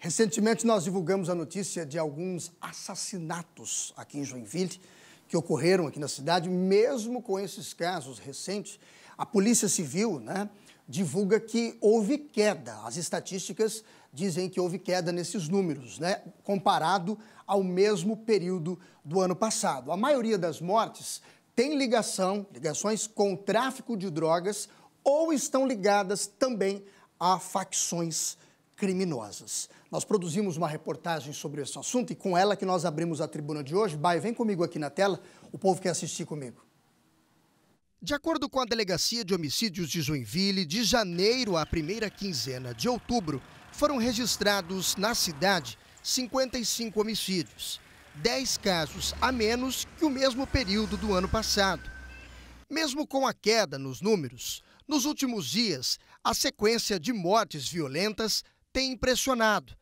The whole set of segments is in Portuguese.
Recentemente, nós divulgamos a notícia de alguns assassinatos aqui em Joinville que ocorreram aqui na cidade. Mesmo com esses casos recentes, a Polícia Civil né, divulga que houve queda. As estatísticas dizem que houve queda nesses números, né, comparado ao mesmo período do ano passado. A maioria das mortes tem ligação, ligações com tráfico de drogas ou estão ligadas também a facções criminosas. Nós produzimos uma reportagem sobre esse assunto e com ela que nós abrimos a tribuna de hoje. Baio, vem comigo aqui na tela, o povo quer assistir comigo. De acordo com a Delegacia de Homicídios de Joinville, de janeiro à primeira quinzena de outubro, foram registrados na cidade 55 homicídios, 10 casos a menos que o mesmo período do ano passado. Mesmo com a queda nos números, nos últimos dias, a sequência de mortes violentas tem impressionado.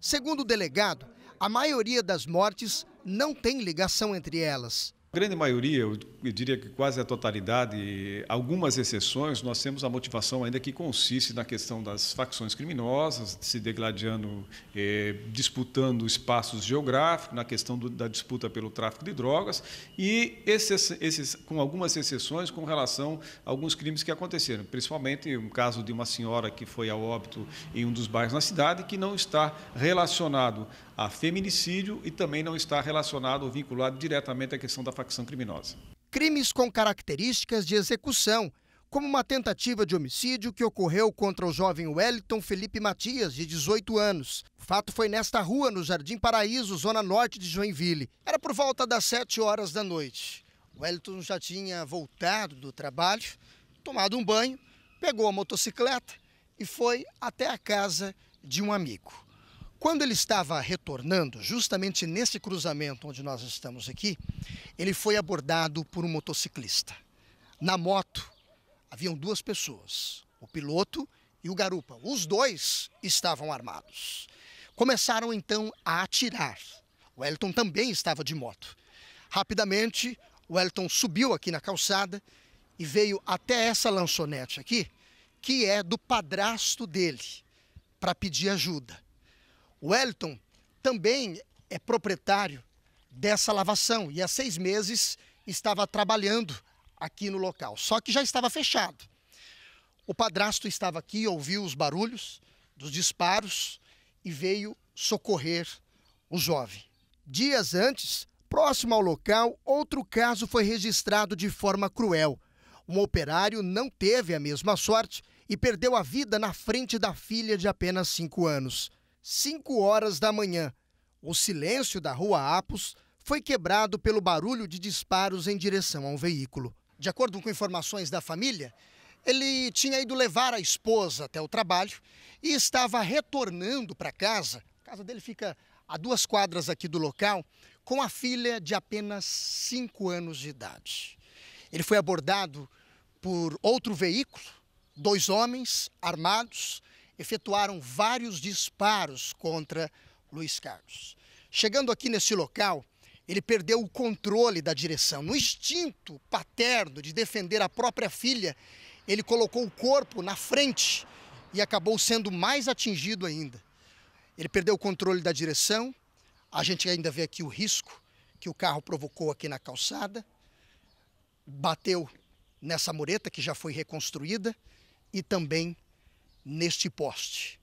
Segundo o delegado, a maioria das mortes não tem ligação entre elas. A grande maioria, eu diria que quase a totalidade, algumas exceções, nós temos a motivação ainda que consiste na questão das facções criminosas se degladiando, eh, disputando espaços geográficos, na questão do, da disputa pelo tráfico de drogas e esses, esses, com algumas exceções com relação a alguns crimes que aconteceram, principalmente um caso de uma senhora que foi a óbito em um dos bairros na cidade que não está relacionado a feminicídio e também não está relacionado ou vinculado diretamente à questão da facção criminosa. Crimes com características de execução, como uma tentativa de homicídio que ocorreu contra o jovem Wellington Felipe Matias, de 18 anos. O fato foi nesta rua, no Jardim Paraíso, zona norte de Joinville. Era por volta das 7 horas da noite. O Wellington já tinha voltado do trabalho, tomado um banho, pegou a motocicleta e foi até a casa de um amigo. Quando ele estava retornando, justamente nesse cruzamento onde nós estamos aqui, ele foi abordado por um motociclista. Na moto haviam duas pessoas, o piloto e o garupa. Os dois estavam armados. Começaram então a atirar. O Elton também estava de moto. Rapidamente, o Elton subiu aqui na calçada e veio até essa lanchonete aqui, que é do padrasto dele, para pedir ajuda. Wellington também é proprietário dessa lavação e há seis meses estava trabalhando aqui no local, só que já estava fechado. O padrasto estava aqui, ouviu os barulhos dos disparos e veio socorrer o jovem. Dias antes, próximo ao local, outro caso foi registrado de forma cruel. Um operário não teve a mesma sorte e perdeu a vida na frente da filha de apenas cinco anos. 5 horas da manhã. O silêncio da rua Apos foi quebrado pelo barulho de disparos em direção a um veículo. De acordo com informações da família, ele tinha ido levar a esposa até o trabalho e estava retornando para casa. A casa dele fica a duas quadras aqui do local, com a filha de apenas 5 anos de idade. Ele foi abordado por outro veículo, dois homens armados, efetuaram vários disparos contra Luiz Carlos. Chegando aqui nesse local, ele perdeu o controle da direção. No instinto paterno de defender a própria filha, ele colocou o corpo na frente e acabou sendo mais atingido ainda. Ele perdeu o controle da direção. A gente ainda vê aqui o risco que o carro provocou aqui na calçada. Bateu nessa mureta que já foi reconstruída e também neste poste.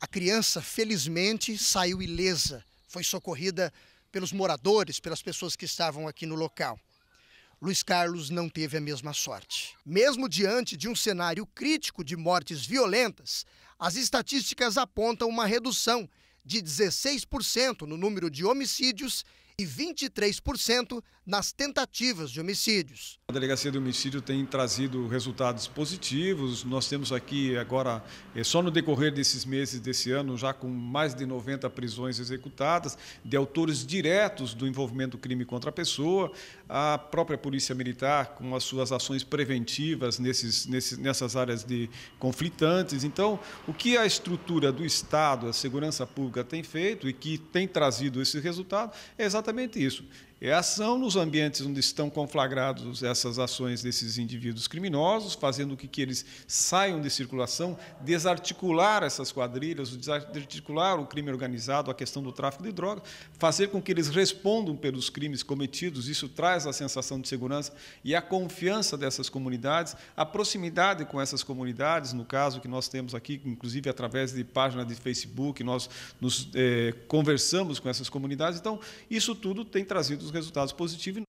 A criança, felizmente, saiu ilesa, foi socorrida pelos moradores, pelas pessoas que estavam aqui no local. Luiz Carlos não teve a mesma sorte. Mesmo diante de um cenário crítico de mortes violentas, as estatísticas apontam uma redução de 16% no número de homicídios e 23% nas tentativas de homicídios. A Delegacia de Homicídio tem trazido resultados positivos. Nós temos aqui agora, eh, só no decorrer desses meses desse ano, já com mais de 90 prisões executadas, de autores diretos do envolvimento do crime contra a pessoa. A própria Polícia Militar, com as suas ações preventivas nesses, nesses, nessas áreas de conflitantes. Então, o que a estrutura do Estado, a segurança pública tem feito e que tem trazido esse resultado é exatamente isso é a ação nos ambientes onde estão conflagrados essas ações desses indivíduos criminosos, fazendo com que eles saiam de circulação, desarticular essas quadrilhas, desarticular o crime organizado, a questão do tráfico de drogas, fazer com que eles respondam pelos crimes cometidos. Isso traz a sensação de segurança e a confiança dessas comunidades, a proximidade com essas comunidades, no caso que nós temos aqui, inclusive através de página de Facebook, nós nos eh, conversamos com essas comunidades. Então, isso tudo tem trazido resultados positivos